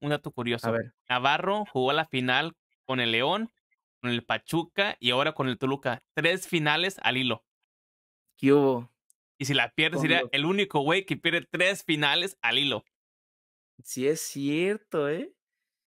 un dato curioso. A ver. Navarro jugó la final con el León, con el Pachuca y ahora con el Toluca. Tres finales al hilo. ¿Qué hubo? Y si la pierde, sería el único güey que pierde tres finales al hilo. Sí, es cierto, ¿eh?